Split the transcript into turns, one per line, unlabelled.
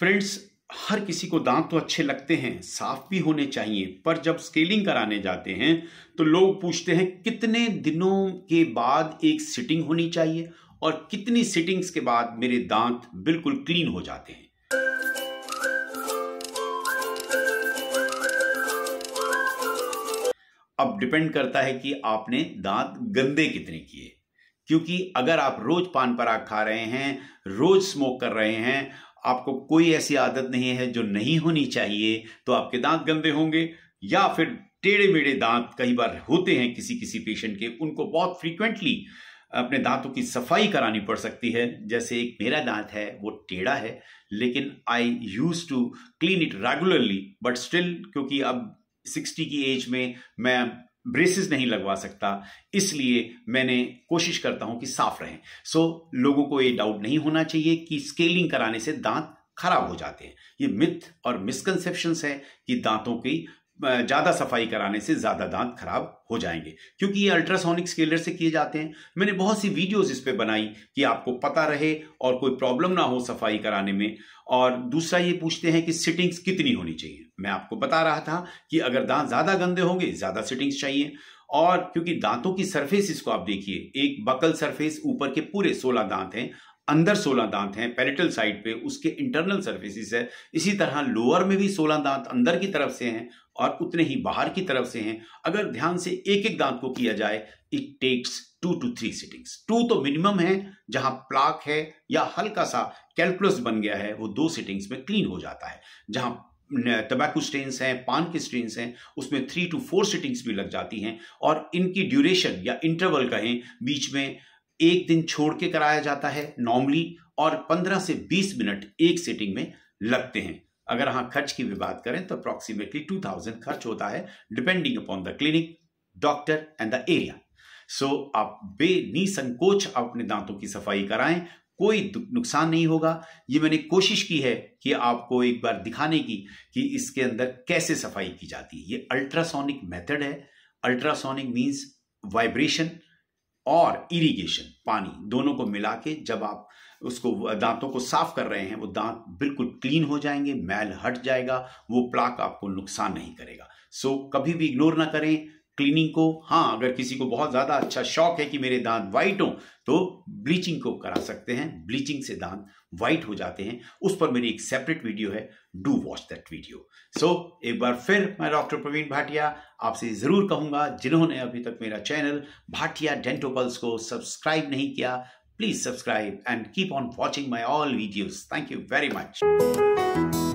friends हर किसी को दांत तो अच्छे लगते हैं साफ भी होने चाहिए पर जब स्केलिंग कराने जाते हैं तो लोग पूछते हैं कितने दिनों के बाद एक सिटिंग होनी चाहिए और कितनी सिटिंग्स के बाद मेरे दांत बिल्कुल क्लीन हो जाते हैं अब डिपेंड करता है कि आपने दांत गंदे कितने किए क्योंकि अगर आप रोज पान पराग खा रहे हैं रोज स्मोक कर रहे हैं आपको कोई ऐसी आदत नहीं है जो नहीं होनी चाहिए तो आपके दांत गंदे होंगे या फिर टेढ़े मेढ़े दांत कई बार होते हैं किसी किसी पेशेंट के उनको बहुत फ्रीक्वेंटली अपने दांतों की सफाई करानी पड़ सकती है जैसे एक मेरा दांत है वो टेढ़ा है लेकिन I use to clean it regularly but still क्योंकि अब सिक्सटी की एज में मैं ब्रेसेस नहीं लगवा सकता इसलिए मैंने कोशिश करता हूं कि साफ रहें सो लोगों को ये डाउट नहीं होना चाहिए कि स्केलिंग कराने से दांत खराब हो जाते हैं ये मिथ और मिसकंसेप्शंस है कि दांतों की ज़्यादा सफाई कराने से ज़्यादा दांत खराब हो जाएंगे क्योंकि ये अल्ट्रासोनिक स्केलर से किए जाते हैं मैंने बहुत सी वीडियोस इस पर बनाई कि आपको पता रहे और कोई प्रॉब्लम ना हो सफाई कराने में और दूसरा ये पूछते हैं कि सिटिंग्स कितनी होनी चाहिए मैं आपको बता रहा था कि अगर दांत ज़्यादा गंदे होंगे ज़्यादा सिटिंग्स चाहिए और क्योंकि दांतों की सरफेस इसको आप देखिए एक बकल सरफेस ऊपर के पूरे सोलह दांत हैं अंदर सोलह दांत हैं पेरिटल साइड पे उसके इंटरनल सर्फेसिस है इसी तरह लोअर में भी सोलह दांत अंदर की तरफ से हैं और उतने ही बाहर की तरफ से हैं अगर ध्यान से एक एक दांत को किया जाए it takes two to three sittings two तो मिनिमम है जहां प्लाक है या हल्का सा कैलकुलस बन गया है वो दो सिटिंग्स में क्लीन हो जाता है जहां टबैको स्टेन्स हैं पान के स्टेन्स हैं उसमें थ्री टू फोर सिटिंग्स भी लग जाती हैं और इनकी ड्यूरेशन या इंटरवल कहें बीच में एक दिन छोड़ के कराया जाता है नॉर्मली और 15 से 20 मिनट एक सेटिंग में लगते हैं अगर हाँ खर्च की भी बात करें तो अप्रोक्सीमेटली 2000 खर्च होता है depending upon the clinic doctor and the area so आप बे निसंकोच अपने दांतों की सफाई कराएं कोई नुकसान नहीं होगा ये मैंने कोशिश की है कि आपको एक बार दिखाने की कि इसके अंदर कैसे सफाई की जाती है ये अल्ट्रासोनिक मेथड है अल्ट्रासोनिक मीन्स वाइब्रेशन और इरिगेशन पानी दोनों को मिला के जब आप उसको दांतों को साफ कर रहे हैं वो दांत बिल्कुल क्लीन हो जाएंगे मैल हट जाएगा वो प्लाक आपको नुकसान नहीं करेगा सो कभी भी इग्नोर ना करें क्लीनिंग को हाँ अगर किसी को बहुत ज़्यादा अच्छा शौक है कि मेरे दांत व्हाइट हो तो ब्लीचिंग को करा सकते हैं ब्लीचिंग से दांत व्हाइट हो जाते हैं उस पर मेरी एक सेपरेट वीडियो है do watch that video so एक बार फिर मैं डॉक्टर प्रवीण भाटिया आपसे ज़रूर कहूंगा जिन्होंने अभी तक मेरा चैनल भाटिया डेंटोपल्स को सब्सक्राइब नहीं किया please subscribe and keep on watching my all videos thank you very much